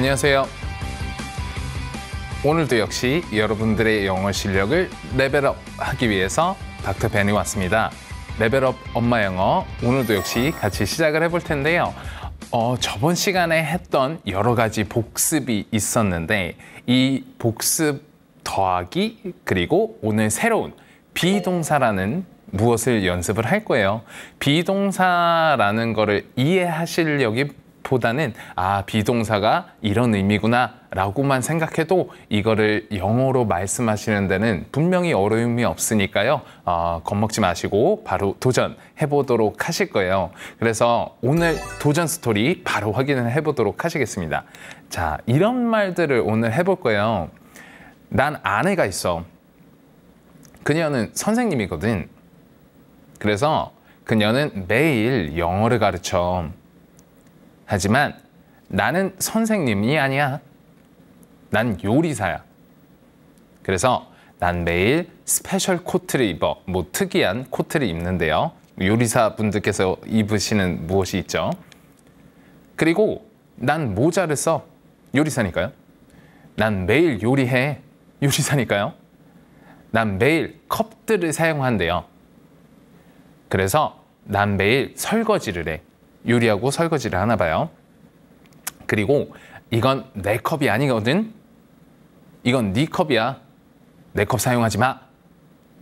안녕하세요. 오늘도 역시 여러분들의 영어 실력을 레벨업 하기 위해서 닥터 벤이 왔습니다. 레벨업 엄마 영어 오늘도 역시 같이 시작을 해볼 텐데요. 어, 저번 시간에 했던 여러 가지 복습이 있었는데 이 복습 더하기 그리고 오늘 새로운 비동사라는 무엇을 연습을 할 거예요. 비동사라는 거를 이해하시려기 보다는 아, 비동사가 이런 의미구나 라고만 생각해도 이거를 영어로 말씀하시는 데는 분명히 어려움이 없으니까요. 어, 겁먹지 마시고 바로 도전해 보도록 하실 거예요. 그래서 오늘 도전 스토리 바로 확인을 해 보도록 하시겠습니다. 자, 이런 말들을 오늘 해 볼 거예요. 난 아내가 있어. 그녀는 선생님이거든. 그래서 그녀는 매일 영어를 가르쳐. 하지만 나는 선생님이 아니야. 난 요리사야. 그래서 난 매일 스페셜 코트를 입어. 뭐 특이한 코트를 입는데요. 요리사 분들께서 입으시는 무엇이 있죠? 그리고 난 모자를 써. 요리사니까요. 난 매일 요리해. 요리사니까요. 난 매일 컵들을 사용한대요. 그래서 난 매일 설거지를 해. 요리하고 설거지를 하나 봐요. 그리고 이건 내 컵이 아니거든. 이건 네 컵이야. 내 컵 사용하지 마.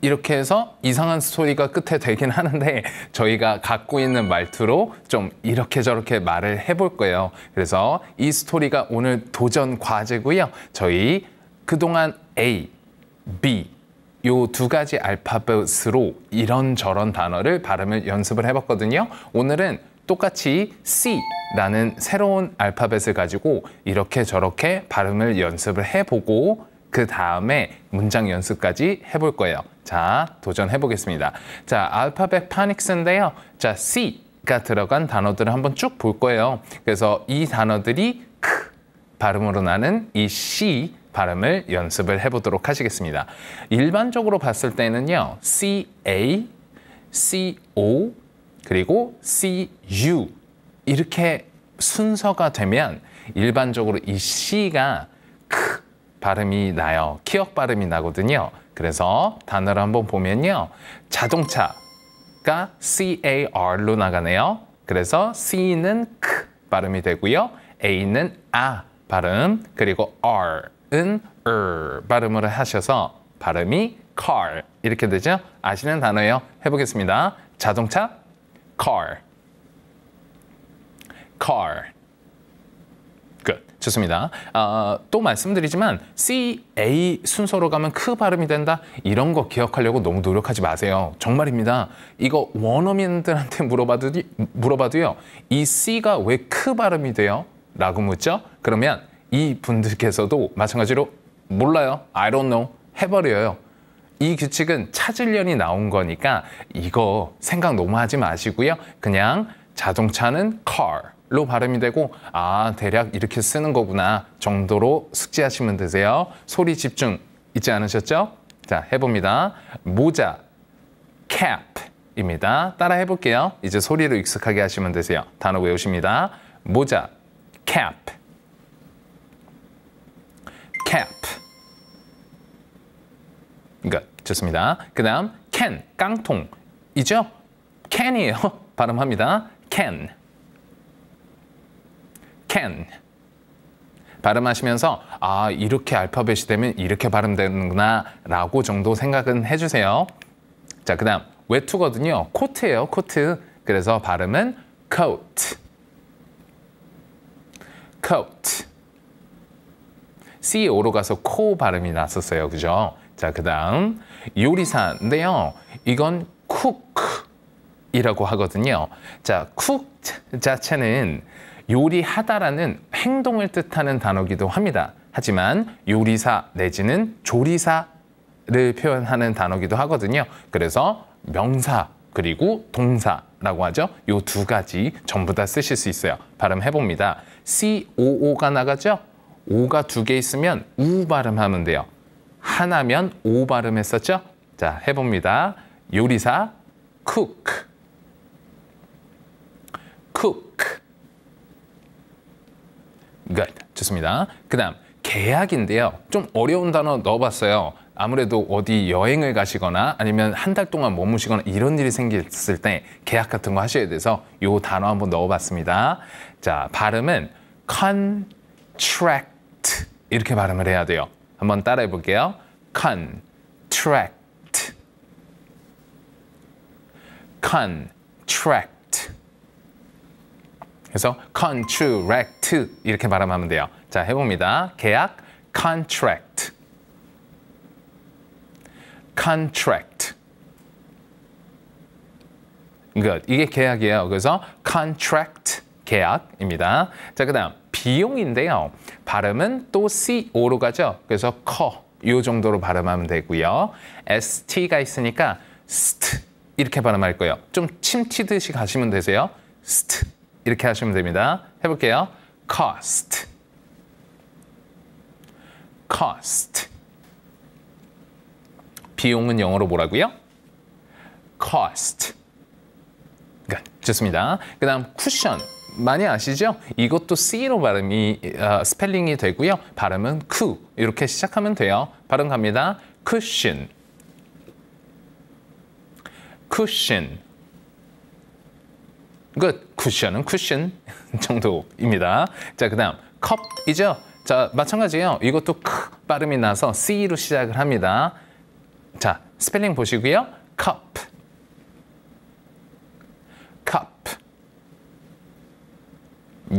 이렇게 해서 이상한 스토리가 끝에 되긴 하는데 저희가 갖고 있는 말투로 좀 이렇게 저렇게 말을 해 볼 거예요. 그래서 이 스토리가 오늘 도전 과제고요. 저희 그동안 A, B 요 두 가지 알파벳으로 이런저런 단어를 발음을 연습을 해봤거든요. 오늘은 똑같이 C라는 새로운 알파벳을 가지고 이렇게 저렇게 발음을 연습을 해보고 그 다음에 문장 연습까지 해볼 거예요. 자, 도전해보겠습니다. 자, 알파벳 파닉스인데요. 자, C가 들어간 단어들을 한번 쭉 볼 거예요. 그래서 이 단어들이 크 발음으로 나는 이 C 발음을 연습을 해보도록 하시겠습니다. 일반적으로 봤을 때는요. CA, CO, 그리고 C, u 이렇게 순서가 되면 일반적으로 이 c가 크 발음이 나요. 키역 발음이 나거든요. 그래서 단어를 한번 보면요. 자동차가 car로 나가네요. 그래서 c는 크 발음이 되고요. a는 아 발음 그리고 r은 er 발음으로 하셔서 발음이 car 이렇게 되죠? 아시는 단어예요. 해보겠습니다. 자동차 car. car. good. 좋습니다. 어, 또 말씀드리지만 CA 순서로 가면 크 발음이 된다 이런 거 기억하려고 너무 노력하지 마세요. 정말입니다. 이거 원어민들한테 물어봐도, 물어봐도요. 이 C가 왜 크 발음이 돼요? 라고 묻죠? 그러면 이 분들께서도 마찬가지로 몰라요. I don't know 해버려요. 이 규칙은 찾으려이 나온 거니까 이거 생각 너무 하지 마시고요. 그냥 자동차는 car로 발음이 되고 아 대략 이렇게 쓰는 거구나 정도로 숙지하시면 되세요. 소리 집중 잊지 않으셨죠? 자 해봅니다. 모자 cap입니다. 따라 해볼게요. 이제 소리로 익숙하게 하시면 되세요. 단어 외우십니다. 모자 cap cap 좋습니다. 그 다음 can, 깡통이죠? can이에요. 발음합니다. can. can. 발음하시면서 아 이렇게 알파벳이 되면 이렇게 발음되는구나 라고 정도 생각은 해주세요. 자, 그 다음 외투거든요. 코트예요, 코트. 그래서 발음은 coat, coat. CO로 가서 코 발음이 났었어요, 그죠? 자, 그 다음 요리사인데요. 이건 쿡이라고 하거든요. 자, 쿡 자체는 요리하다라는 행동을 뜻하는 단어기도 합니다. 하지만 요리사 내지는 조리사를 표현하는 단어기도 하거든요. 그래서 명사 그리고 동사라고 하죠. 요 두 가지 전부 다 쓰실 수 있어요. 발음 해봅니다. COO가 나가죠? O가 두 개 있으면 우 발음하면 돼요. 하나면 오 발음했었죠? 자, 해봅니다. 요리사 cook cook good 좋습니다. 그 다음 계약인데요. 좀 어려운 단어 넣어봤어요. 아무래도 어디 여행을 가시거나 아니면 한 달 동안 머무시거나 이런 일이 생겼을 때 계약 같은 거 하셔야 돼서 요 단어 한번 넣어봤습니다. 자, 발음은 contract 이렇게 발음을 해야 돼요. 한번 따라해 볼게요. contract contract 그래서 contract 이렇게 발음하면 돼요. 자, 해봅니다. 계약 contract contract good 이게 계약이에요. 그래서 contract 계약입니다. 자, 그 다음 비용인데요. 발음은 또 CO로 가죠. 그래서 커, 이 정도로 발음하면 되고요. ST가 있으니까 ST 이렇게 발음할 거예요. 좀침치듯이 가시면 되세요. ST 이렇게 하시면 됩니다. 해볼게요. cost, cost. 비용은 영어로 뭐라고요? cost. 그러니까 좋습니다. 그 다음 쿠션. 많이 아시죠? 이것도 C로 발음이 어, 스펠링이 되고요. 발음은 쿠 이렇게 시작하면 돼요. 발음 갑니다. 쿠션 쿠션 끝 쿠션은 쿠션 정도입니다. 자, 그 다음 컵이죠? 자, 마찬가지예요. 이것도 크 발음이 나서 C로 시작을 합니다. 자, 스펠링 보시고요. 컵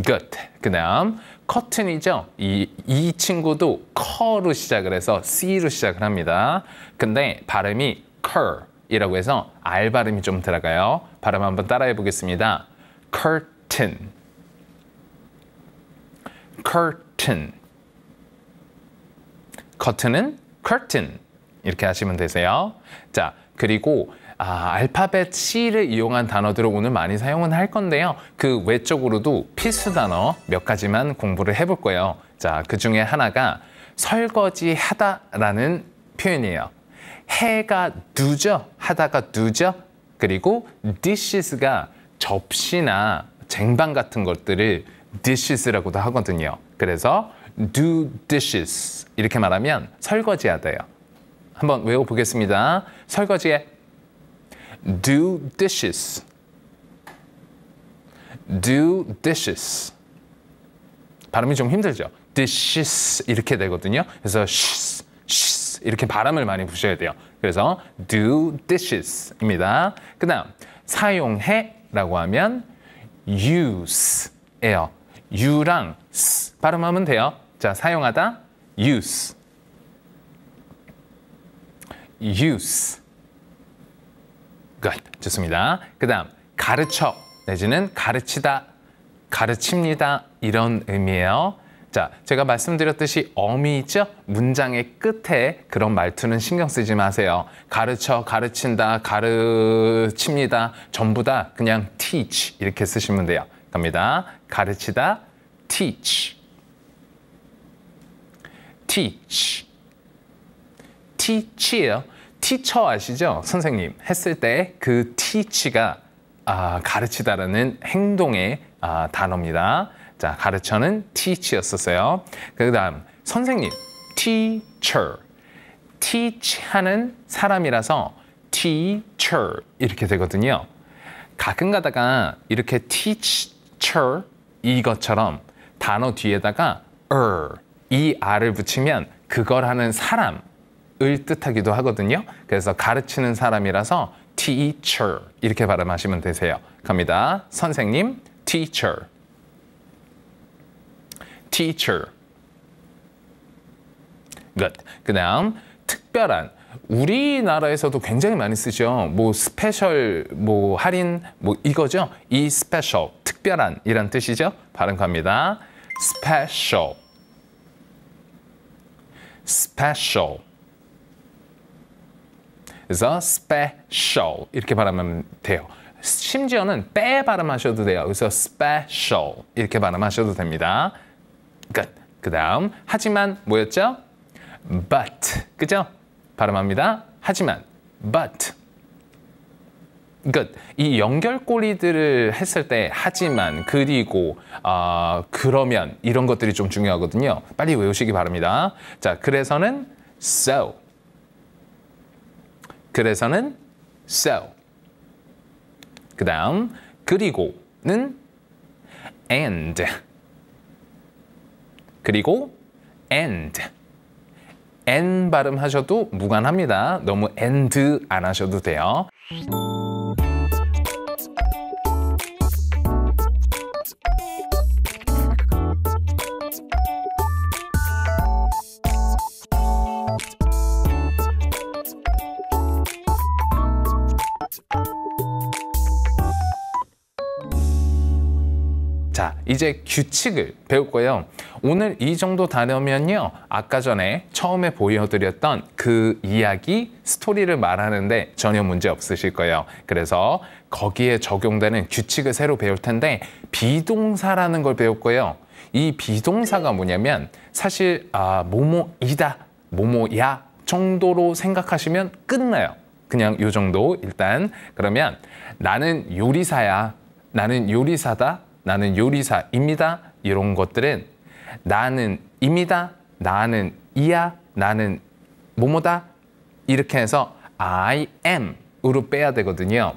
good. 그 다음 커튼이죠. 이, 이 친구도 커로 시작을 해서 C로 시작을 합니다. 근데 발음이 cur 이라고 해서 R 발음이 좀 들어가요. 발음 한번 따라해 보겠습니다. curtain curtain 커튼은 curtain 이렇게 하시면 되세요. 자, 그리고 아, 알파벳 C를 이용한 단어들을 오늘 많이 사용은 할 건데요. 그 외적으로도 필수 단어 몇 가지만 공부를 해 볼 거예요. 자, 그 중에 하나가 설거지하다라는 표현이에요. 해가 누죠? 하다가 누죠? 그리고 dishes가 접시나 쟁반 같은 것들을 dishes라고도 하거든요. 그래서 do dishes 이렇게 말하면 설거지하다요. 한번 외워보겠습니다. 설거지에 do dishes. do dishes. 발음이 좀 힘들죠? dishes 이렇게 되거든요. 그래서 shs, shs 이렇게 바람을 많이 부셔야 돼요. 그래서 do dishes입니다. 그 다음 사용해 라고 하면 use예요. u랑 s 발음하면 돼요. 자, 사용하다 use use good. 좋습니다. 그 다음 가르쳐 내지는 가르치다, 가르칩니다 이런 의미예요. 자, 제가 말씀드렸듯이 어미 있죠? 문장의 끝에 그런 말투는 신경 쓰지 마세요. 가르쳐, 가르친다, 가르칩니다. 전부 다 그냥 teach 이렇게 쓰시면 돼요. 갑니다. 가르치다, teach. teach. t e a c h 티처 아시죠? 선생님 했을 때 그 t e 가 아, 가르치다라는 행동의 아, 단어입니다. 자, 가르쳐는 teach였었어요. 그 다음 선생님, teacher. teach 하는 사람이라서 teacher 이렇게 되거든요. 가끔 가다가 이렇게 teacher 이것처럼 단어 뒤에다가 er, er을 붙이면 그걸 하는 사람 을 뜻하기도 하거든요. 그래서 가르치는 사람이라서 teacher 이렇게 발음하시면 되세요. 갑니다. 선생님, teacher. teacher. good. 그다음 특별한 우리나라에서도 굉장히 많이 쓰죠. 뭐 스페셜, 뭐 할인, 뭐 이거죠. 이 스페셜, 특별한 이란 뜻이죠. 발음 갑니다. 스페셜, 스페셜. The special 이렇게 발음하면 돼요. 심지어는 빼 발음하셔도 돼요. 그래서 special 이렇게 발음하셔도 됩니다. 끝. 그 다음 하지만 뭐였죠? but 그죠? 발음합니다. 하지만 but 끝이 연결고리들을 했을 때 하지만 그리고 아 어, 그러면 이런 것들이 좀 중요하거든요. 빨리 외우시기 바랍니다. 자 그래서는 so 그래서는 so. 그 다음 그리고는 and. 그리고 and. n 발음하셔도 무관합니다. 너무 and 안 하셔도 돼요. 이제 규칙을 배울 거예요. 오늘 이 정도 다르면요. 아까 전에 처음에 보여드렸던 그 이야기, 스토리를 말하는데 전혀 문제 없으실 거예요. 그래서 거기에 적용되는 규칙을 새로 배울 텐데 비동사라는 걸 배울 거예요. 이 비동사가 뭐냐면 사실 아, 모모이다, 모모야 정도로 생각하시면 끝나요. 그냥 요 정도 일단 그러면 나는 요리사야 나는 요리사다 나는 요리사입니다. 이런 것들은 나는 입니다. 나는 이야. 나는 뭐뭐다. 이렇게 해서 I am으로 빼야 되거든요.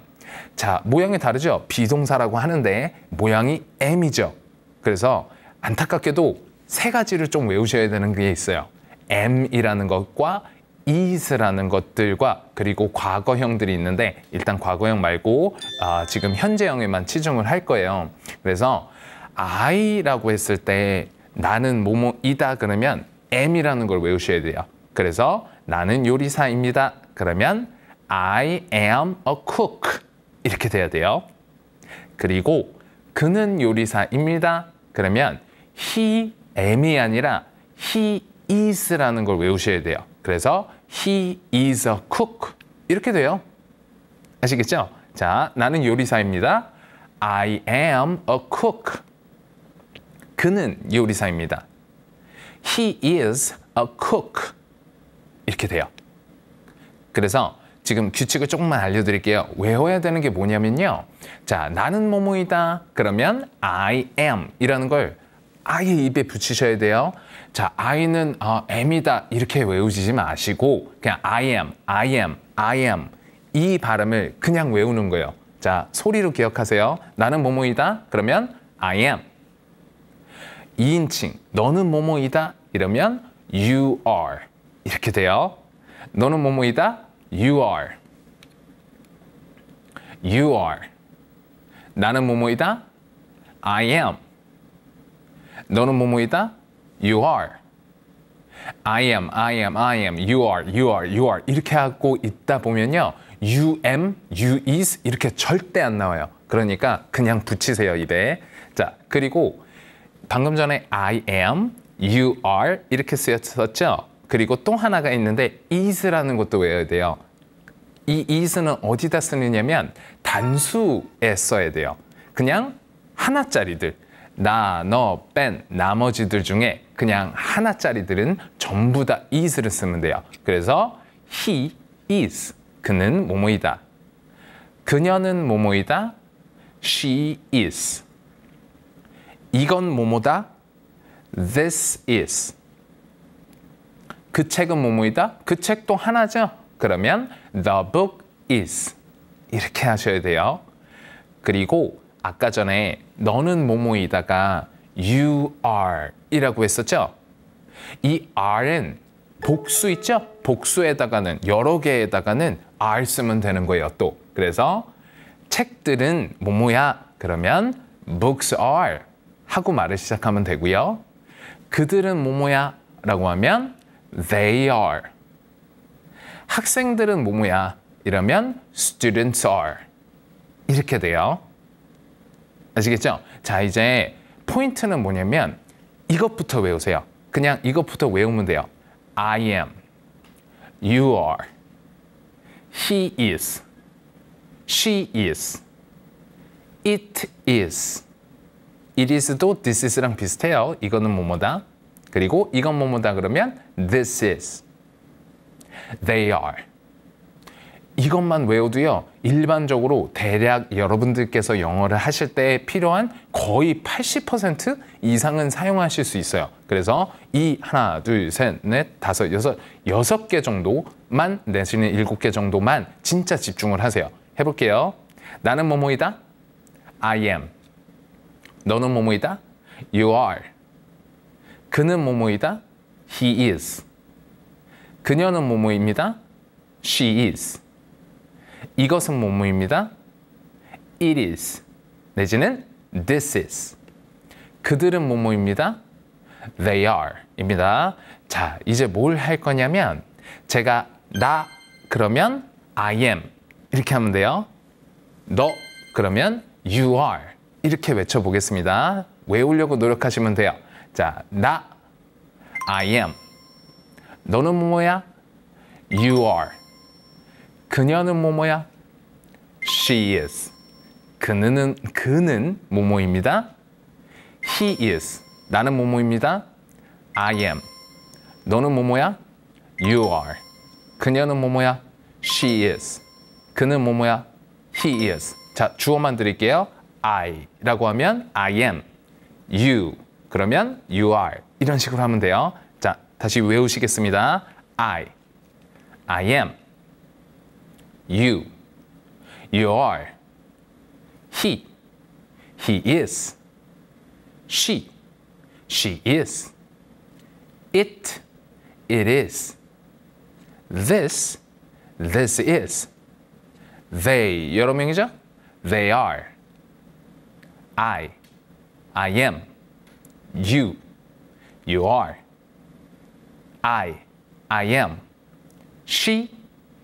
자, 모양이 다르죠? 비동사라고 하는데 모양이 am이죠. 그래서 안타깝게도 세 가지를 좀 외우셔야 되는 게 있어요. am이라는 것과 이스라는 것들과 그리고 과거형들이 있는데 일단 과거형 말고 아, 지금 현재형에만 치중을 할 거예요. 그래서 I라고 했을 때 나는 뭐뭐이다 그러면 M이라는 걸 외우셔야 돼요. 그래서 나는 요리사입니다. 그러면 I am a cook 이렇게 돼야 돼요. 그리고 그는 요리사입니다. 그러면 he am이 아니라 he is라는 걸 외우셔야 돼요. 그래서 he is a cook 이렇게 돼요. 아시겠죠? 자, 나는 요리사입니다. I am a cook. 그는 요리사입니다. He is a cook. 이렇게 돼요. 그래서 지금 규칙을 조금만 알려드릴게요. 외워야 되는 게 뭐냐면요. 자, 나는 뭐뭐이다. 그러면 I am 이라는 걸 아예 입에 붙이셔야 돼요. 자, I는 어, M이다 이렇게 외우지 마시고 그냥 I am, I am, I am 이 발음을 그냥 외우는 거예요. 자, 소리로 기억하세요. 나는 뭐뭐이다 그러면 I am. 2인칭 너는 뭐뭐이다 이러면 you are 이렇게 돼요. 너는 뭐뭐이다 you are. you are. 나는 뭐뭐이다 I am. 너는 뭐뭐이다 you are. I am, I am, I am, you are, you are, you are 이렇게 하고 있다 보면요. you am, you is 이렇게 절대 안 나와요. 그러니까 그냥 붙이세요, 입에. 자, 그리고 방금 전에 I am, you are 이렇게 쓰였었죠? 그리고 또 하나가 있는데 is라는 것도 외워야 돼요. 이 is는 어디다 쓰느냐면 단수에 써야 돼요. 그냥 하나짜리들. 나, 너, 뺀 나머지들 중에 그냥 하나짜리들은 전부 다 is를 쓰면 돼요. 그래서 he is 그는 뭐뭐이다. 그녀는 뭐뭐이다. she is 이건 뭐뭐다. this is 그 책은 뭐뭐이다. 그 책도 하나죠. 그러면 the book is 이렇게 하셔야 돼요. 그리고 아까 전에 너는 모모이다가 you are 이라고 했었죠? 이 r은 복수 있죠? 복수에다가는 여러 개에다가는 r 쓰면 되는 거예요 또 그래서 책들은 모모야 그러면 books are 하고 말을 시작하면 되고요 그들은 모모야 라고 하면 they are 학생들은 모모야 이러면 students are 이렇게 돼요 아시겠죠? 자, 이제 포인트는 뭐냐면 이것부터 외우세요. 그냥 이것부터 외우면 돼요. I am, you are, he is, she is, it is. it is도 this is랑 비슷해요. 이거는 뭐뭐다. 그리고 이건 뭐뭐다 그러면 this is, they are, 이것만 외워도요, 일반적으로 대략 여러분들께서 영어를 하실 때 필요한 거의 80% 이상은 사용하실 수 있어요. 그래서 이 하나, 둘, 셋, 넷, 다섯, 여섯, 여섯 개 정도만 내지는 일곱 개 정도만 진짜 집중을 하세요. 해볼게요. 나는 뭐뭐이다? I am. 너는 뭐뭐이다? You are. 그는 뭐뭐이다? He is. 그녀는 뭐뭐입니다? She is. 이것은 뭐뭐입니다. It is 내지는 this is 그들은 뭐뭐입니다. They are 입니다. 자 이제 뭘 할 거냐면 제가 나 그러면 I am 이렇게 하면 돼요. 너 그러면 you are 이렇게 외쳐보겠습니다. 외우려고 노력하시면 돼요. 자, 나 I am 너는 뭐야? You are 그녀는 뭐뭐야? She is. 그는 그는 뭐뭐입니다. He is. 나는 뭐뭐입니다. I am. 너는 뭐뭐야? You are. 그녀는 뭐뭐야? She is. 그는 뭐뭐야? He is. 자, 주어만 드릴게요. I라고 하면 I am. You 그러면 you are. 이런 식으로 하면 돼요. 자, 다시 외우시겠습니다. I. I am. you, you are, he, he is, she, she is, it, it is, this, this is, they, 여러분이죠? They are, I, I am, you, you are, I, I am, she,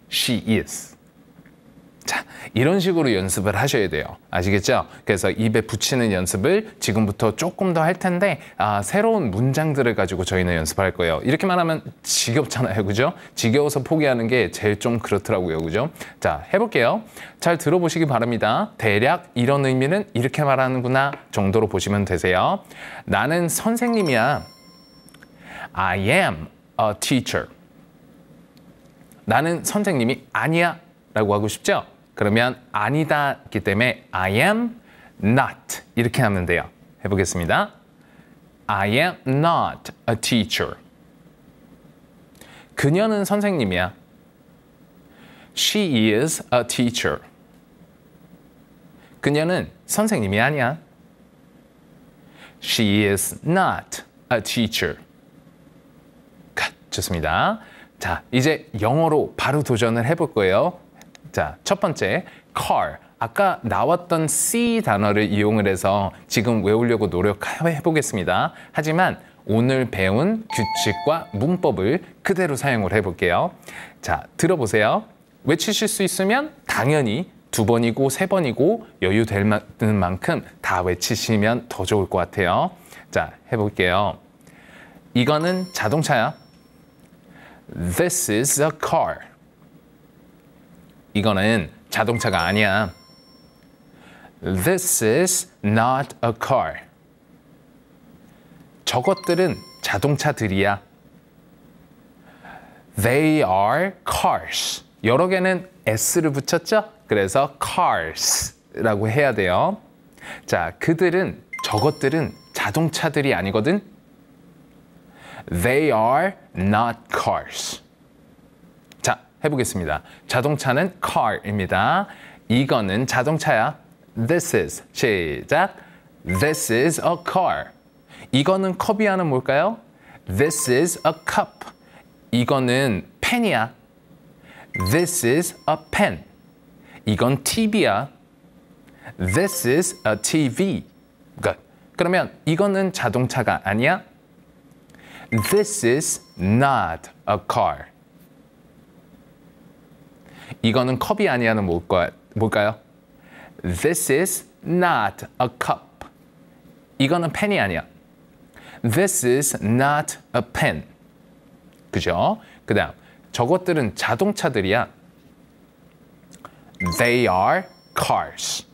she is. 자, 이런 식으로 연습을 하셔야 돼요. 아시겠죠? 그래서 입에 붙이는 연습을 지금부터 조금 더 할 텐데 아, 새로운 문장들을 가지고 저희는 연습할 거예요. 이렇게만 하면 지겹잖아요. 그죠? 지겨워서 포기하는 게 제일 좀 그렇더라고요. 그죠? 자, 해볼게요. 잘 들어보시기 바랍니다. 대략 이런 의미는 이렇게 말하는구나 정도로 보시면 되세요. 나는 선생님이야. I am a teacher. 나는 선생님이 아니야 라고 하고 싶죠? 그러면 아니다기 때문에 I am not 이렇게 하면 돼요. 해보겠습니다. I am not a teacher. 그녀는 선생님이야. She is a teacher. 그녀는 선생님이 아니야. She is not a teacher. 좋습니다. 자, 이제 영어로 바로 도전을 해볼 거예요. 자, 첫 번째, car. 아까 나왔던 C 단어를 이용을 해서 지금 외우려고 노력해 보겠습니다. 하지만 오늘 배운 규칙과 문법을 그대로 사용을 해볼게요. 자, 들어보세요. 외치실 수 있으면 당연히 두 번이고 세 번이고 여유 될 만큼 다 외치시면 더 좋을 것 같아요. 자, 해볼게요. 이거는 자동차야. This is a car. 이거는 자동차가 아니야. This is not a car. 저것들은 자동차들이야. They are cars. 여러 개는 s를 붙였죠? 그래서 cars라고 해야 돼요. 자, 그들은 저것들은 자동차들이 아니거든. They are not cars. 해보겠습니다. 자동차는 car입니다. 이거는 자동차야. This is. 시작. This is a car. 이거는 컵이야는 뭘까요? This is a cup. 이거는 펜이야. This is a pen. 이건 TV야. This is a TV. Good. 그러면 이거는 자동차가 아니야? This is not a car. 이거는 컵이 아니야는 뭘까, 뭘까요? This is not a cup. 이거는 펜이 아니야. This is not a pen. 그죠? 그 다음, 저것들은 자동차들이야. They are cars.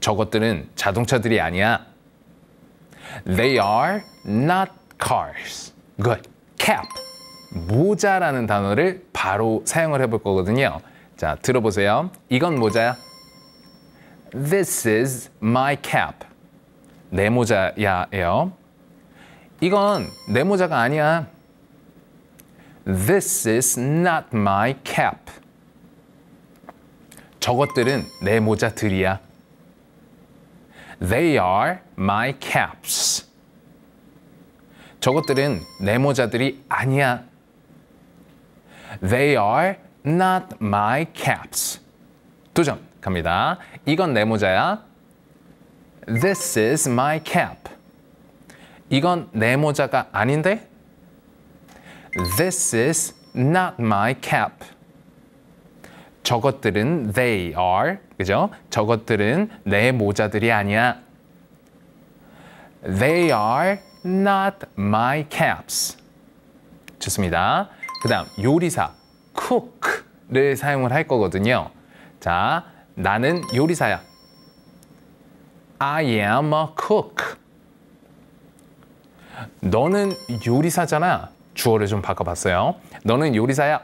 저것들은 자동차들이 아니야. They are not cars. Good. Cap. 모자라는 단어를 바로 사용을 해볼 거거든요. 자, 들어보세요. 이건 모자야. This is my cap. 내 모자야예요. 이건 내 모자가 아니야. This is not my cap. 저것들은 내 모자들이야. They are my caps. 저것들은 내 모자들이 아니야. They are not my caps. 두 점 갑니다. 이건 내 모자야. This is my cap. 이건 내 모자가 아닌데? This is not my cap. 저것들은 they are, 그죠? 저것들은 내 모자들이 아니야. They are not my caps. 좋습니다. 그 다음 요리사 쿡 o 를 사용을 할 거거든요 자 나는 요리사야 I am a cook 너는 요리사잖아 주어를 좀 바꿔봤어요 너는 요리사야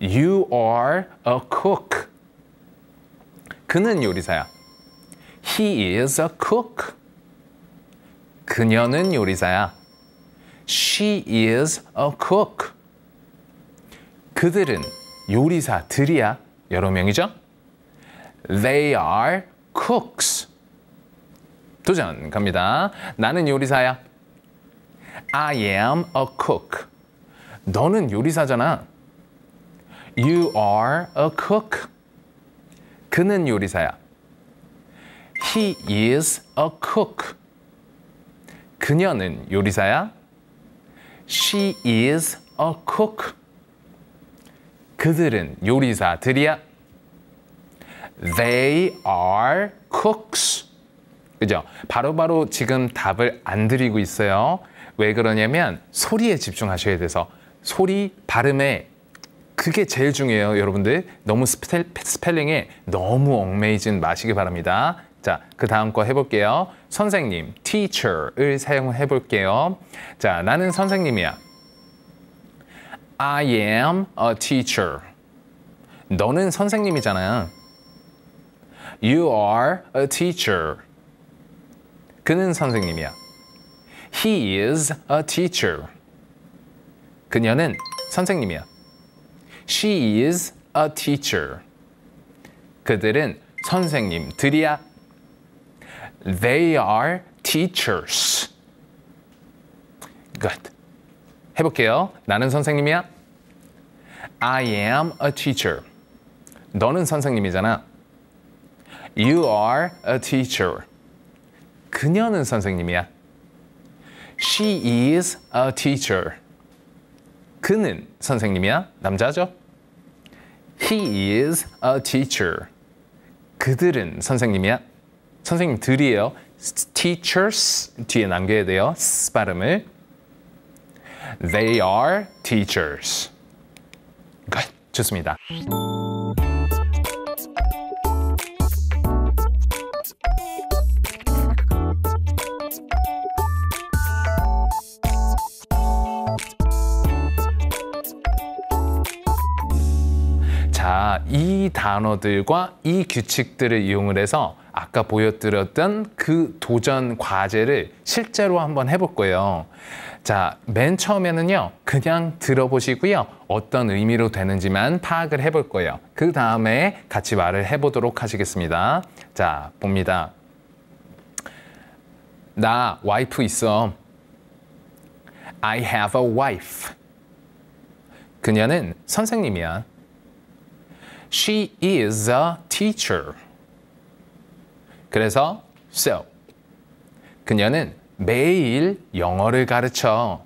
You are a cook 그는 요리사야 He is a cook 그녀는 요리사야 She is a cook 그들은 요리사들이야. 여러 명이죠? They are cooks. 도전 갑니다. 나는 요리사야. I am a cook. 너는 요리사잖아. You are a cook. 그는 요리사야. He is a cook. 그녀는 요리사야. She is a cook. 그들은 요리사들이야. They are cooks. 그죠? 바로바로 바로 지금 답을 안 드리고 있어요. 왜 그러냐면 소리에 집중하셔야 돼서 소리 발음에 그게 제일 중요해요, 여러분들. 너무 스펠, 스펠링에 너무 얽매이진 마시기 바랍니다. 자, 그 다음 거 해볼게요. 선생님, teacher을 사용해 볼게요. 자, 나는 선생님이야. I am a teacher. 너는 선생님이잖아. You are a teacher. 그는 선생님이야. He is a teacher. 그녀는 선생님이야. She is a teacher. 그들은 선생님들이야. They are teachers. Good. 해볼게요. 나는 선생님이야. I am a teacher. 너는 선생님이잖아. You are a teacher. 그녀는 선생님이야. She is a teacher. 그는 선생님이야. 남자죠. He is a teacher. 그들은 선생님이야. 선생님들이에요. Teachers 뒤에 남겨야 돼요. s 발음을. They are teachers. Good. 좋습니다. 자, 이 단어들과 이 규칙들을 이용을 해서 아까 보여드렸던 그 도전 과제를 실제로 한번 해볼 거예요. 자, 맨 처음에는요, 그냥 들어보시고요. 어떤 의미로 되는지만 파악을 해 볼 거예요. 그 다음에 같이 말을 해보도록 하시겠습니다. 자, 봅니다. 나 와이프 있어. I have a wife. 그녀는 선생님이야. She is a teacher. 그래서 so. 그녀는 매일 영어를 가르쳐.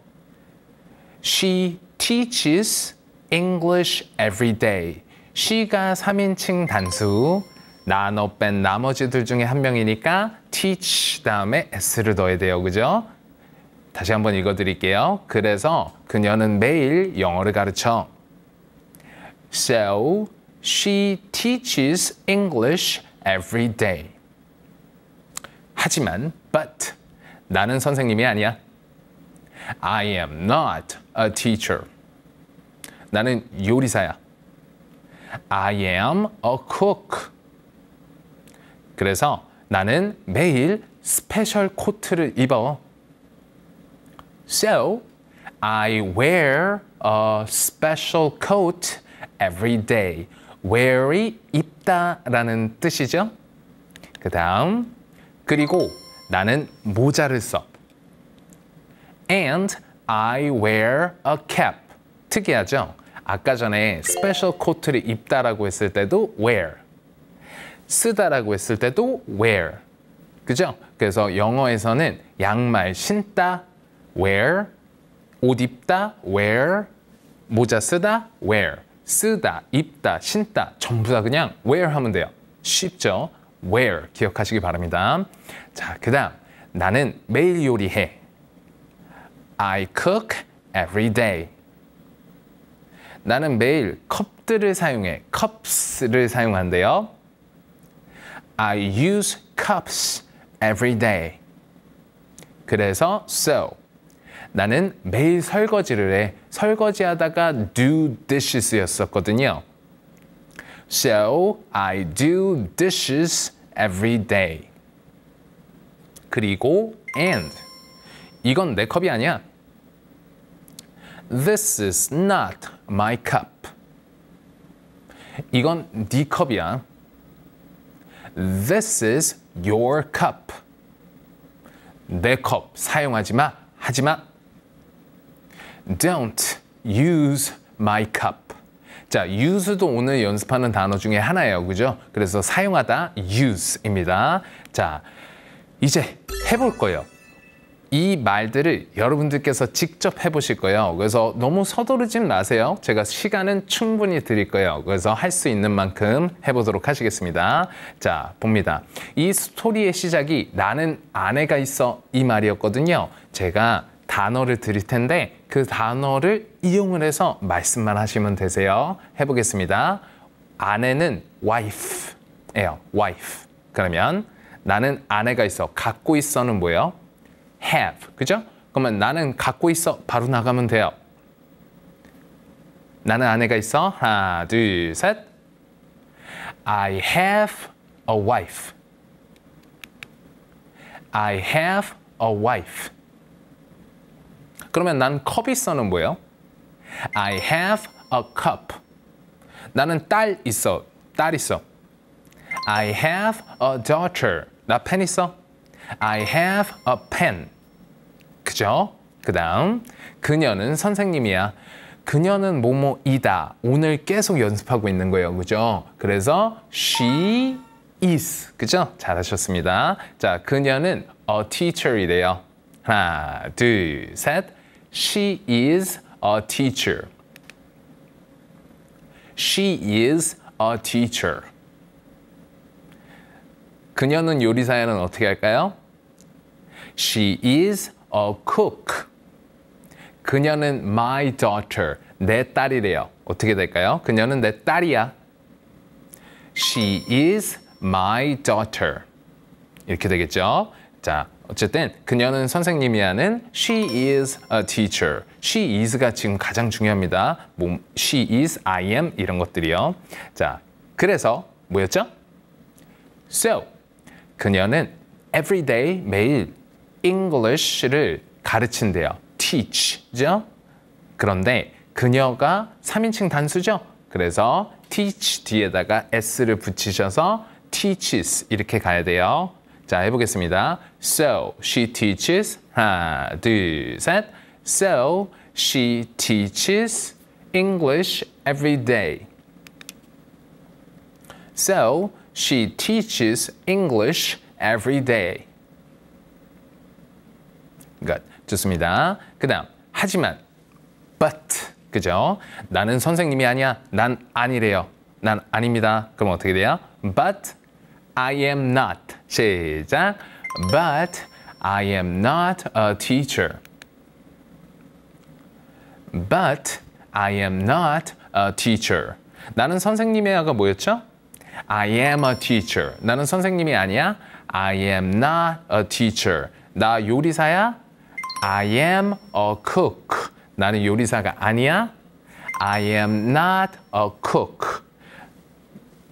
She teaches English every day. she가 3인칭 단수, 나너 뺀 나머지들 중에 한 명이니까 teach 다음에 s를 넣어야 돼요. 그죠? 다시 한번 읽어드릴게요. 그래서 그녀는 매일 영어를 가르쳐. So she teaches English every day. 하지만 but 나는 선생님이 아니야. I am not a teacher. 나는 요리사야. I am a cook. 그래서 나는 매일 스페셜 코트를 입어. So, I wear a special coat every day. wear이 입다라는 뜻이죠. 그 다음, 그리고 나는 모자를 써. And I wear a cap. 특이하죠? 아까 전에 스페셜 코트를 입다라고 했을 때도 wear. 쓰다라고 했을 때도 wear. 그죠? 그래서 영어에서는 양말 신다, wear, 옷 입다, wear, 모자 쓰다, wear, 쓰다, 입다, 신다 전부 다 그냥 wear 하면 돼요. 쉽죠? where 기억하시기 바랍니다. 자, 그 다음 나는 매일 요리해. I cook every day. 나는 매일 컵들을 사용해. cups를 사용한대요. I use cups every day. 그래서 so 나는 매일 설거지를 해. 설거지하다가 do dishes였었거든요. So I do dishes every day. 그리고 and 이건 내 컵이 아니야. This is not my cup. 이건 네 컵이야. This is your cup. 내 컵 사용하지 마. 하지 마. Don't use my cup. 자, use도 오늘 연습하는 단어 중에 하나예요. 그죠? 그래서 사용하다 use입니다. 자, 이제 해볼 거예요. 이 말들을 여러분들께서 직접 해보실 거예요. 그래서 너무 서두르지 마세요. 제가 시간은 충분히 드릴 거예요. 그래서 할 수 있는 만큼 해보도록 하시겠습니다. 자, 봅니다. 이 스토리의 시작이 나는 아내가 있어 이 말이었거든요. 제가 단어를 드릴 텐데 그 단어를 이용을 해서 말씀만 하시면 되세요. 해보겠습니다. 아내는 wife예요. wife. 그러면 나는 아내가 있어. 갖고 있어는 뭐예요? have. 그죠? 그러면 나는 갖고 있어. 바로 나가면 돼요. 나는 아내가 있어. 하나, 둘, 셋. I have a wife. I have a wife. 그러면 난 컵이 써는 뭐예요? I have a cup. 나는 딸 있어. 딸 있어. I have a daughter. 나 펜 있어. I have a pen. 그죠? 그 다음 그녀는 선생님이야. 그녀는 뭐뭐이다. 오늘 계속 연습하고 있는 거예요. 그죠? 그래서 she is. 그죠? 잘하셨습니다. 자, 그녀는 a teacher이래요. 하나, 둘, 셋. She is a teacher. She is a teacher. 그녀는 요리사야는 어떻게 할까요? She is a cook. 그녀는 my daughter, 내 딸이래요. 어떻게 될까요? 그녀는 내 딸이야. She is my daughter. 이렇게 되겠죠? 자, 어쨌든 그녀는 선생님이하는 she is a teacher. she is가 지금 가장 중요합니다. 뭐, she is, I am 이런 것들이요. 자, 그래서 뭐였죠? So, 그녀는 every day 매일 English를 가르친대요. teach죠? 그런데 그녀가 3인칭 단수죠? 그래서 teach 뒤에다가 s를 붙이셔서 teaches 이렇게 가야 돼요. 자, 해보겠습니다. So she teaches. 하나, 둘, 셋. So she teaches English every day. So she teaches English every day. Good. 좋습니다. 그 다음, 하지만, but, 그죠? 나는 선생님이 아니야. 난 아니래요. 난 아닙니다. 그럼 어떻게 돼요? But I am not. 시작. But I am not a teacher. But I am not a teacher. 나는 선생님이야가 뭐였죠? I am a teacher. 나는 선생님이 아니야. I am not a teacher. 나 요리사야? I am a cook. 나는 요리사가 아니야. I am not a cook.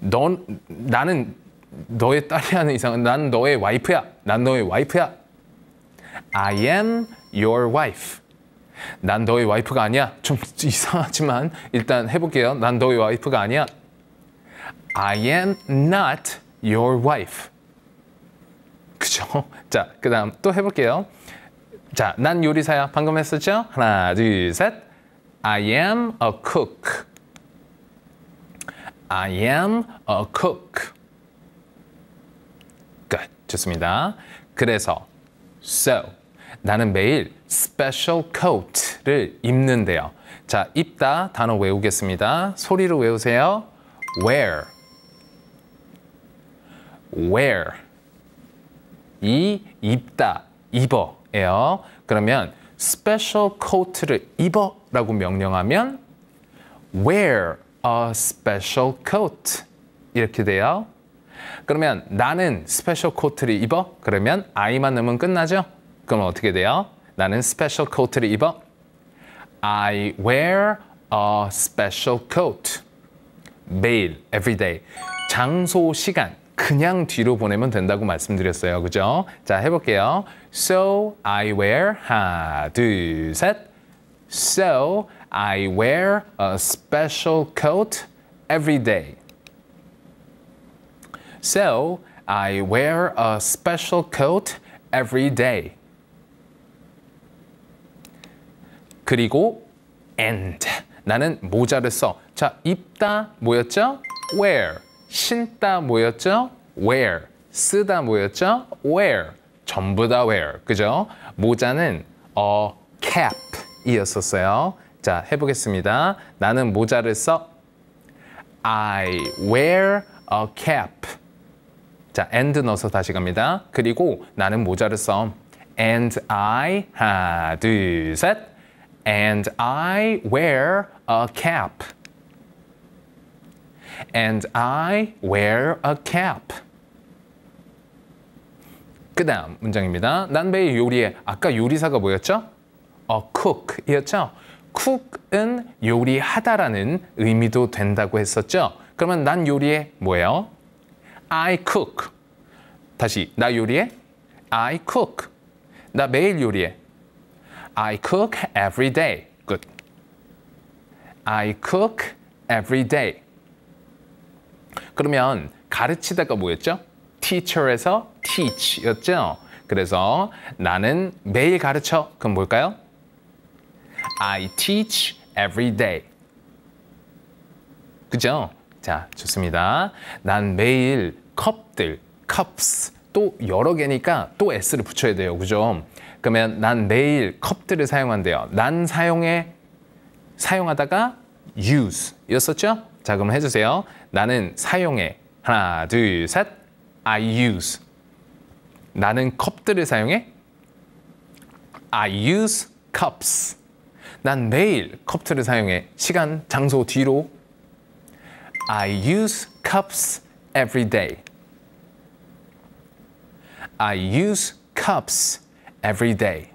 넌 나는 너의 딸이 하는 이상은 난 너의 와이프야. 난 너의 와이프야. I am your wife. 난 너의 와이프가 아니야. 좀 이상하지만 일단 해볼게요. 난 너의 와이프가 아니야. I am not your wife. 그죠? 자, 그 다음 또 해볼게요. 자, 난 요리사야. 방금 했었죠? 하나, 둘, 셋. I am a cook. I am a cook. 좋습니다. 그래서 so 나는 매일 special coat를 입는데요. 자, 입다 단어 외우겠습니다. 소리로 외우세요. wear wear 이 입다 입어예요. 그러면 special coat를 입어라고 명령하면 wear a special coat 이렇게 돼요. 그러면 나는 스페셜 코트를 입어? 그러면 I만 넣으면 끝나죠? 그럼 어떻게 돼요? 나는 스페셜 코트를 입어. I wear a special coat. 매일, every day. 장소, 시간 그냥 뒤로 보내면 된다고 말씀드렸어요. 그죠? 자, 해볼게요. So I wear 하나, 둘, 셋. So I wear a special coat every day. So I wear a special coat every day. 그리고 and 나는 모자를 써. 자, 입다 뭐였죠? wear. 신다 뭐였죠? wear. 쓰다 뭐였죠? wear. 전부 다 wear. 그죠? 모자는 어 cap이었었어요. 자, 해보겠습니다. 나는 모자를 써. I wear a cap. 자, and 넣어서 다시 갑니다. 그리고 나는 모자를 써. And I 하나 둘 셋. And I wear a cap. And I wear a cap. 그 다음 문장입니다. 난 매일 요리해. 아까 요리사가 뭐였죠? A cook이었죠? cook은 요리하다라는 의미도 된다고 했었죠? 그러면 난 요리해 뭐예요? I cook. 다시 나 요리해. I cook. 나 매일 요리해. I cook every day. Good. I cook every day. 그러면 가르치다가 뭐였죠? teacher에서 teach였죠? 그래서 나는 매일 가르쳐. 그럼 뭘까요? I teach every day. 그죠? 자, 좋습니다. 난 매일 컵들, cups 또 여러 개니까 또 s를 붙여야 돼요. 그죠? 그러면 난 매일 컵들을 사용한대요. 난 사용해 사용하다가 use 였었었죠 자, 그럼 해 주세요. 나는 사용해. 하나, 둘, 셋. I use. 나는 컵들을 사용해. I use cups. 난 매일 컵들을 사용해. 시간, 장소 뒤로 I use cups every day. I use cups every day.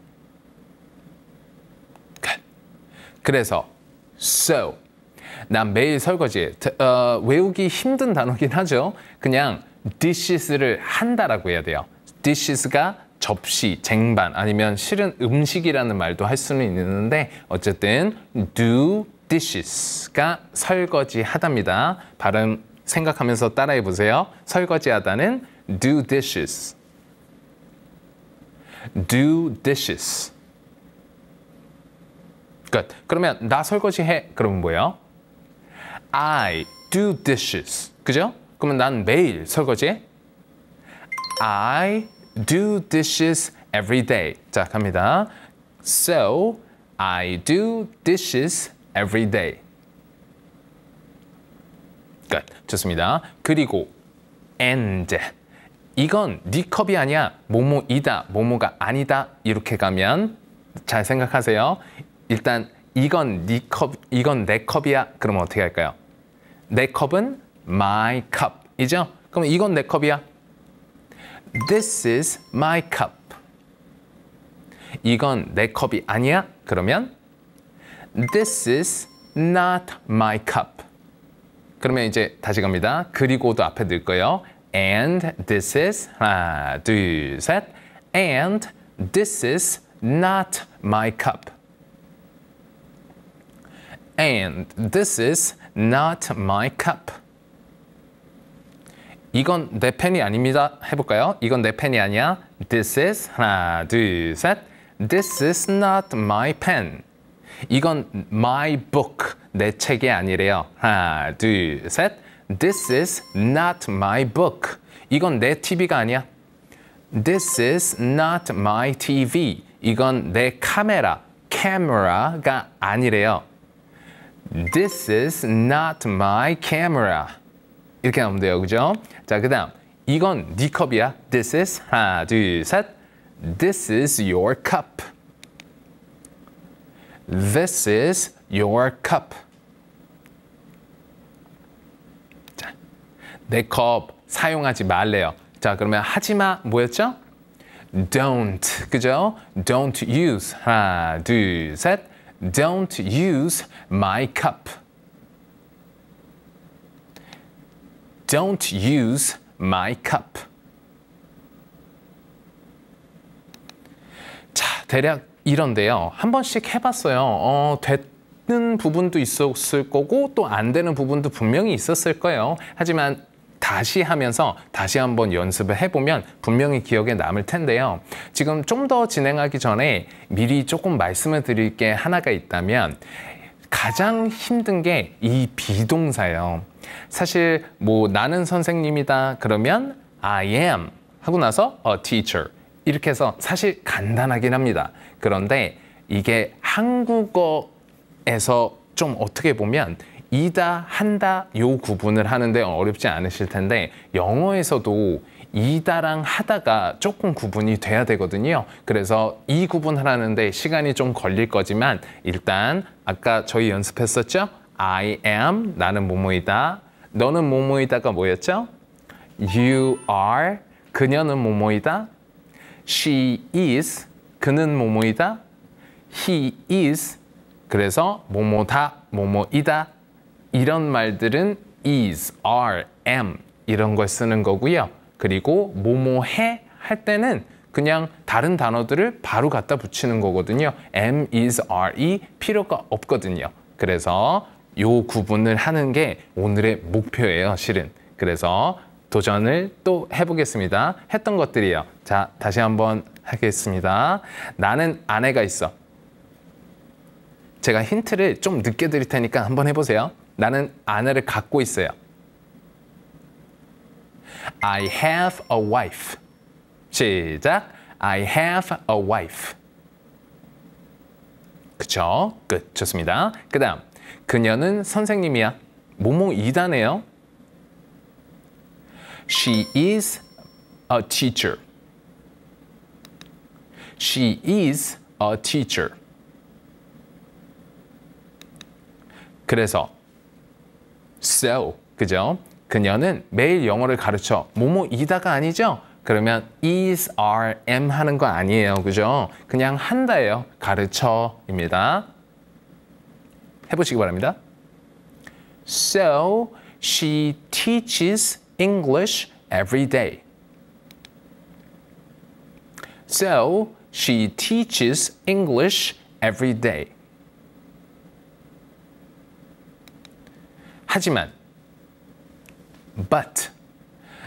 Good. 그래서 so 난 매일 설거지 어, 외우기 힘든 단어긴 하죠. 그냥 dishes를 한다라고 해야 돼요. dishes가 접시, 쟁반 아니면 실은 음식이라는 말도 할 수는 있는데 어쨌든 do dishes가 설거지하답니다. 발음 생각하면서 따라해 보세요. 설거지하다는 do dishes. do dishes. Good. 그러면 나 설거지해. 그러면 뭐예요? I do dishes. 그죠? 그러면 난 매일 설거지해. I do dishes every day. 자, 갑니다. So, I do dishes every day. 끝. 좋습니다. 그리고 and. 이건 네 컵이 아니야. 모모이다, 모모가 아니다. 이렇게 가면 잘 생각하세요. 일단 이건 네 컵, 이건 내 컵이야. 그러면 어떻게 할까요? 내 컵은 my cup이죠? 그럼 이건 내 컵이야. This is my cup. 이건 내 컵이 아니야. 그러면 This is not my cup. 그러면 이제 다시 갑니다. 그리고도 앞에 넣을 거예요. And this is 하나, 둘, 셋. And this is not my cup. And this is not my cup. 이건 내 펜이 아닙니다. 해볼까요? 이건 내 펜이 아니야. This is 하나, 둘, 셋. This is not my pen. 이건 my book, 내 책이 아니래요. 하나, 둘, 셋. This is not my book. 이건 내 TV가 아니야. This is not my TV. 이건 내 카메라, camera가 아니래요. This is not my camera. 이렇게 나오면 돼요. 그죠? 자, 그 다음. 이건 네 컵이야. This is 하나, 둘, 셋. This is your cup. This is your cup. 자, 내 컵 사용하지 말래요. 자, 그러면 하지마 뭐였죠? Don't, 그죠? Don't use. 하나, 둘, 셋. Don't use my cup. Don't use my cup. 자, 대략 이런데요. 한 번씩 해봤어요. 어, 됐는 부분도 있었을 거고 또 안 되는 부분도 분명히 있었을 거예요. 하지만 다시 하면서 다시 한번 연습을 해보면 분명히 기억에 남을 텐데요. 지금 좀 더 진행하기 전에 미리 조금 말씀을 드릴 게 하나가 있다면 가장 힘든 게 이 비동사예요. 사실 뭐 나는 선생님이다 그러면 I am 하고 나서 a teacher 이렇게 해서 사실 간단하긴 합니다. 그런데 이게 한국어에서 좀 어떻게 보면 이다, 한다 요 구분을 하는데 어렵지 않으실 텐데 영어에서도 이다랑 하다가 조금 구분이 돼야 되거든요. 그래서 이구분을하는데 시간이 좀 걸릴 거지만 일단 아까 저희 연습했었죠? I am 나는 뭐뭐이다. 너는 뭐뭐이다가 뭐였죠? You are 그녀는 뭐뭐이다. She is 그는 뭐뭐이다. He is. 그래서 뭐뭐다, 뭐뭐이다. 이런 말들은 is, are, am 이런 걸 쓰는 거고요. 그리고 뭐뭐해 할 때는 그냥 다른 단어들을 바로 갖다 붙이는 거거든요. am, is, are, 이 필요가 없거든요. 그래서 요 구분을 하는 게 오늘의 목표예요, 실은. 그래서 도전을 또 해보겠습니다. 했던 것들이요 자, 다시 한번 하겠습니다. 나는 아내가 있어. 제가 힌트를 좀 늦게 드릴 테니까 한번 해보세요. 나는 아내를 갖고 있어요. I have a wife. 시작. I have a wife. 그쵸? 끝. 좋습니다. 그 다음. 그녀는 선생님이야. 모모 이다네요 She is a teacher. She is a teacher. 그래서 so 그죠? 그녀는 매일 영어를 가르쳐 뭐뭐이다가 아니죠? 그러면 is, are, am 하는 거 아니에요. 그죠? 그냥 한다예요. 가르쳐입니다. 해보시기 바랍니다. So she teaches English every day. So She teaches English every day. 하지만 but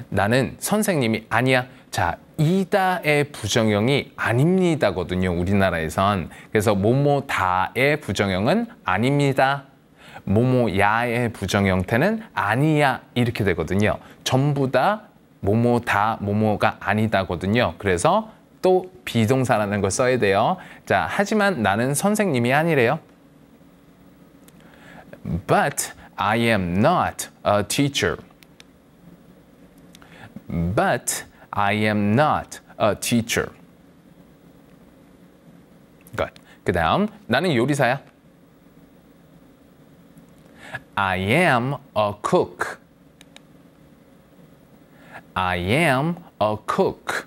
나는 선생님이 아니야. 자, 이다의 부정형이 아닙니다거든요. 우리나라에선. 그래서 모모다의 부정형은 아닙니다. 모모야의 부정형태는 아니야 이렇게 되거든요. 전부 다 모모다 모모가 아니다거든요. 그래서 또 비동사라는 걸 써야 돼요. 자, 하지만 나는 선생님이 아니래요. But I am not a teacher. But I am not a teacher. Good. 그 다음, 나는 요리사야. I am a cook. I am a cook.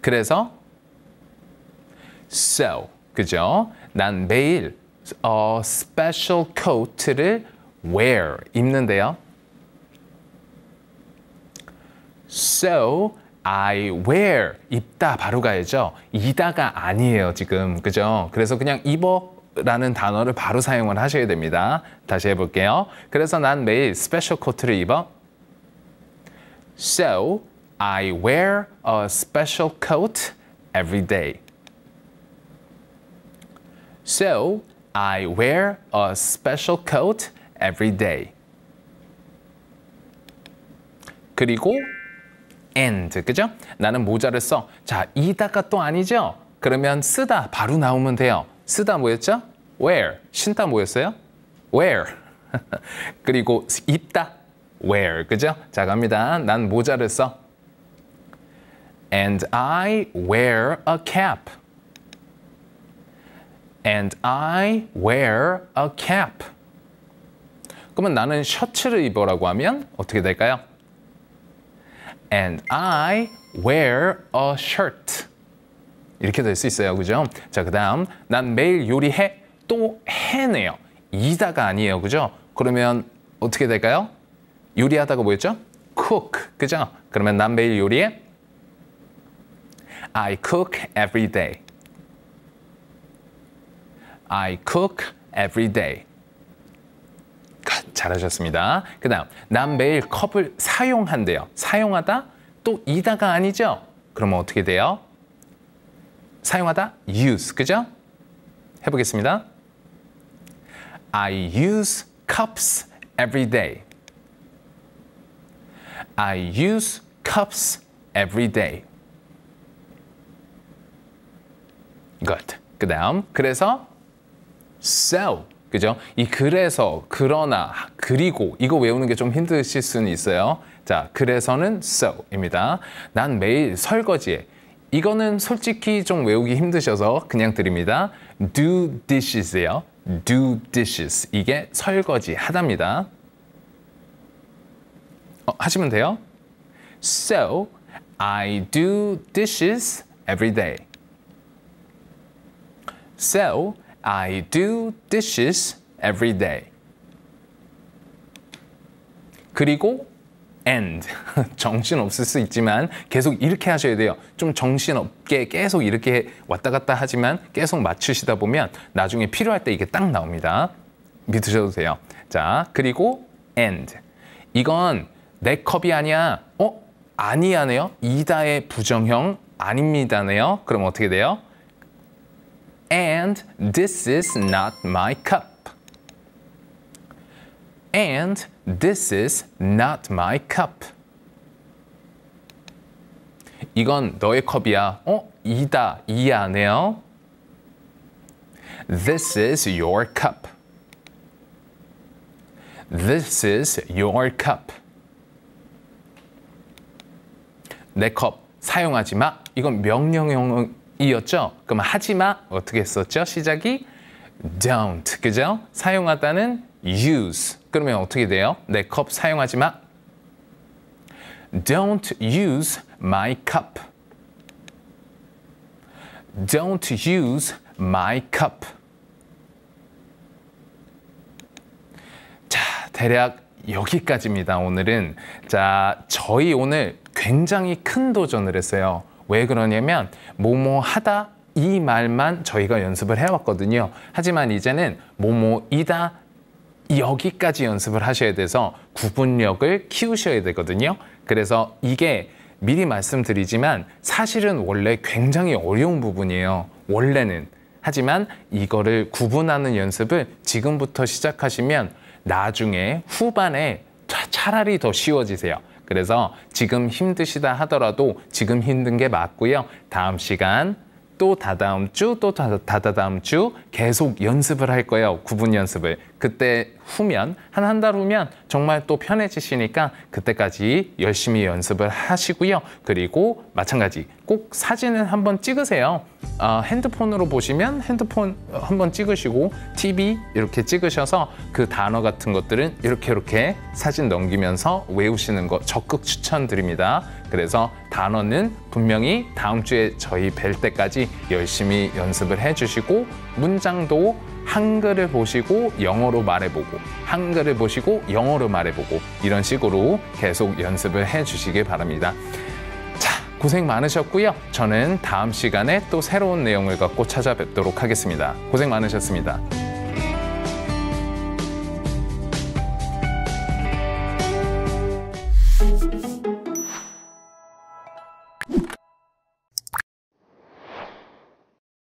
그래서 so 그죠? 난 매일 어, special coat를 wear 입는데요. So I wear 입다 바로 가야죠. 이다가 아니에요 지금 그죠? 그래서 그냥 입어 라는 단어를 바로 사용을 하셔야 됩니다. 다시 해볼게요. 그래서 난 매일 스페셜 코트를 입어. So I wear a special coat every day. So, I wear a special coat every day. 그리고 and, 그죠? 나는 모자를 써. 자, 이다가 또 아니죠? 그러면 쓰다 바로 나오면 돼요. 쓰다 뭐였죠? wear. 신다 뭐였어요? wear. 그리고 입다 wear. 그죠? 자, 갑니다. 난 모자를 써. And I wear a cap. And I wear a cap. 그러면 나는 셔츠를 입어라고 하면 어떻게 될까요? And I wear a shirt. 이렇게 될 수 있어요. 그죠? 자, 그 다음. 난 매일 요리해. 또 해네요. 이다가 아니에요. 그죠? 그러면 어떻게 될까요? 요리하다가 뭐였죠? cook. 그죠? 그러면 난 매일 요리해. I cook every day. I cook every day. 잘하셨습니다. 그 다음, 난 매일 컵을 사용한대요. 사용하다 또 이다가 아니죠? 그러면 어떻게 돼요? 사용하다 use, 그죠? 해보겠습니다. I use cups every day. I use cups every day. good. 그 다음 그래서 so 그죠? 이 그래서, 그러나, 그리고 이거 외우는 게 좀 힘드실 수는 있어요. 자, 그래서는 so입니다. 난 매일 설거지에 이거는 솔직히 좀 외우기 힘드셔서 그냥 드립니다. do d i s h e s 요 do dishes. 이게 설거지 하답니다. 어, 하시면 돼요. So, I do dishes every day. So I do dishes every day. 그리고 and 정신없을 수 있지만 계속 이렇게 하셔야 돼요. 좀 정신없게 계속 이렇게 왔다 갔다 하지만 계속 맞추시다 보면 나중에 필요할 때 이게 딱 나옵니다. 믿으셔도 돼요. 자, 그리고 and. 이건 내 컵이 아니야. 어? 아니야네요. 이다의 부정형 아닙니다네요. 그럼 어떻게 돼요? And this is not my cup. And this is not my cup. 이건 너의 컵이야. 어? 이다. 이 아니에요? This is your cup. This is your cup. 내 컵 사용하지 마. 이건 명령형 이었죠. 그럼 하지마 어떻게 했었죠? 시작이 don't 그죠? 사용하다는 use 그러면 어떻게 돼요? 내 컵 사용하지 마 Don't use my cup Don't use my cup 자 대략 여기까지입니다 오늘은 자 저희 오늘 굉장히 큰 도전을 했어요 왜 그러냐면 뭐뭐 하다 이 말만 저희가 연습을 해왔거든요. 하지만 이제는 뭐뭐이다 여기까지 연습을 하셔야 돼서 구분력을 키우셔야 되거든요. 그래서 이게 미리 말씀드리지만 사실은 원래 굉장히 어려운 부분이에요. 원래는. 하지만 이거를 구분하는 연습을 지금부터 시작하시면 나중에 후반에 차라리 더 쉬워지세요. 그래서 지금 힘드시다 하더라도 지금 힘든 게 맞고요. 다음 시간 또 다다음 주, 또 다다다음 주 계속 연습을 할 거예요. 구분 연습을. 그때 후면 한 한 달 후면 정말 또 편해지시니까 그때까지 열심히 연습을 하시고요. 그리고 마찬가지 꼭 사진을 한번 찍으세요. 어, 핸드폰으로 보시면 핸드폰 한번 찍으시고 TV 이렇게 찍으셔서 그 단어 같은 것들은 이렇게 이렇게 사진 넘기면서 외우시는 거 적극 추천드립니다. 그래서 단어는 분명히 다음 주에 저희 뵐 때까지 열심히 연습을 해주시고 문장도 한글을 보시고 영어로 말해보고 한글을 보시고 영어로 말해보고 이런 식으로 계속 연습을 해주시길 바랍니다. 자, 고생 많으셨고요. 저는 다음 시간에 또 새로운 내용을 갖고 찾아뵙도록 하겠습니다. 고생 많으셨습니다.